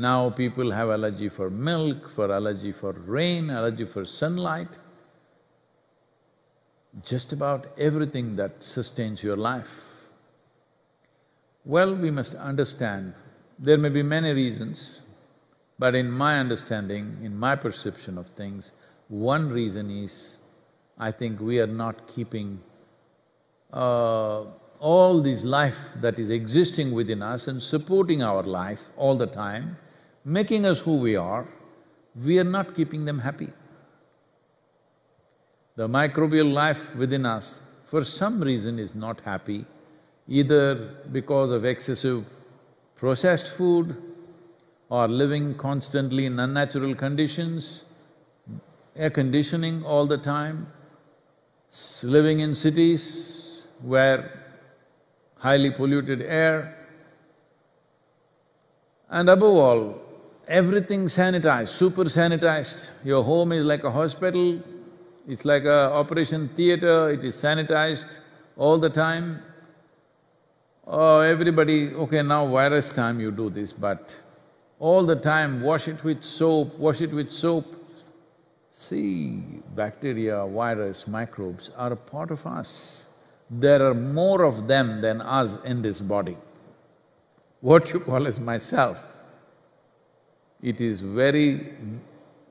Now people have allergy for milk, for allergy for rain, allergy for sunlight. Just about everything that sustains your life. Well, we must understand, there may be many reasons, but in my understanding, in my perception of things, one reason is, I think we are not keeping uh, all this life that is existing within us and supporting our life all the time, making us who we are, we are not keeping them happy. The microbial life within us, for some reason, is not happy, either because of excessive processed food or living constantly in unnatural conditions, air conditioning all the time, living in cities where highly polluted air, and above all, everything sanitized, super sanitized. Your home is like a hospital, it's like a operation theater, it is sanitized all the time. Oh, everybody, okay, now virus time you do this, but all the time wash it with soap, wash it with soap. See, bacteria, virus, microbes are a part of us. There are more of them than us in this body. What you call as myself it is very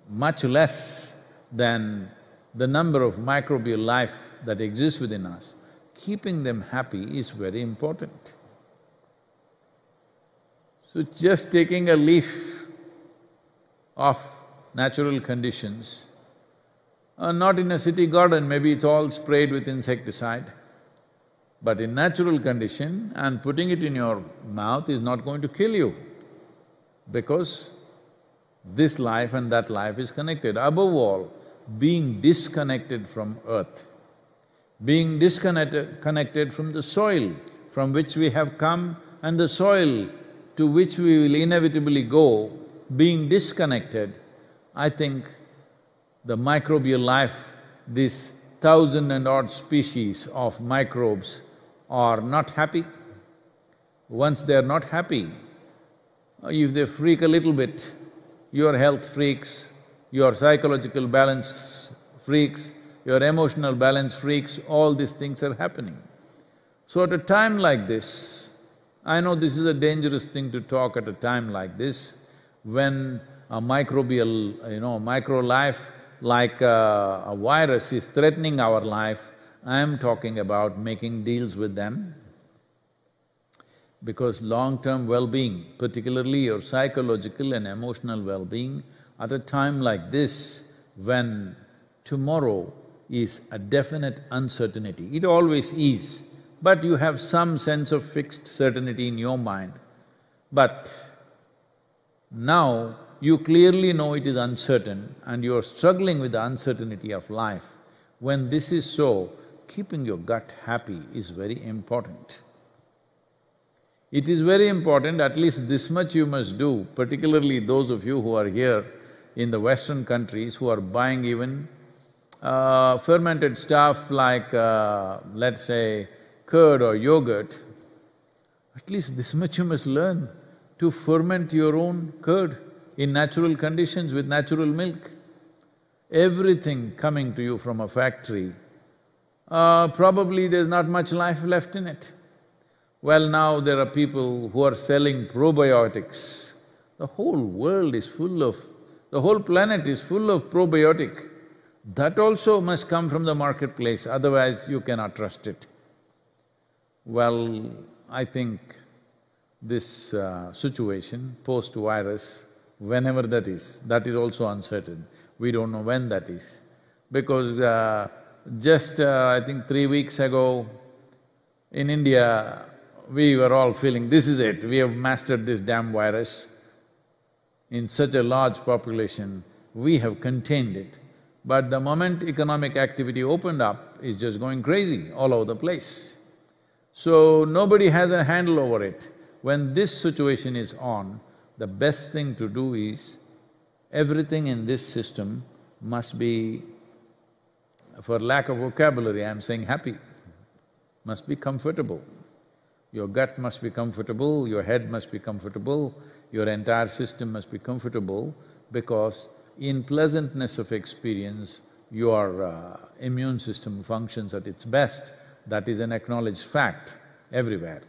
much less than the number of microbial life that exists within us. Keeping them happy is very important. So just taking a leaf of natural conditions, uh, not in a city garden, maybe it's all sprayed with insecticide, but in natural condition and putting it in your mouth is not going to kill you because this life and that life is connected. Above all, being disconnected from earth, being disconnected connected from the soil from which we have come and the soil to which we will inevitably go, being disconnected, I think the microbial life, this thousand and odd species of microbes are not happy. Once they're not happy, if they freak a little bit, your health freaks, your psychological balance freaks, your emotional balance freaks, all these things are happening. So at a time like this, I know this is a dangerous thing to talk at a time like this, when a microbial, you know, micro-life like a, uh, a virus is threatening our life, I am talking about making deals with them, because long-term well-being, particularly your psychological and emotional well-being, at a time like this, when tomorrow is a definite uncertainty, it always is, but you have some sense of fixed certainty in your mind. But now you clearly know it is uncertain and you are struggling with the uncertainty of life. When this is so, keeping your gut happy is very important. It is very important, at least this much you must do, particularly those of you who are here in the Western countries who are buying even uh, fermented stuff like, uh, let's say, curd or yogurt. At least this much you must learn to ferment your own curd in natural conditions with natural milk. Everything coming to you from a factory, uh, probably there's not much life left in it. Well, now there are people who are selling probiotics. The whole world is full of… the whole planet is full of probiotic. That also must come from the marketplace, otherwise you cannot trust it. Well, I think this uh, situation post-virus, whenever that is, that is also uncertain. We don't know when that is. Because uh, just uh, I think three weeks ago, in India, we were all feeling, this is it, we have mastered this damn virus. In such a large population, we have contained it. But the moment economic activity opened up, it's just going crazy all over the place. So nobody has a handle over it. When this situation is on, the best thing to do is, everything in this system must be, for lack of vocabulary, I'm saying happy, must be comfortable. Your gut must be comfortable, your head must be comfortable, your entire system must be comfortable because in pleasantness of experience, your uh, immune system functions at its best. That is an acknowledged fact everywhere.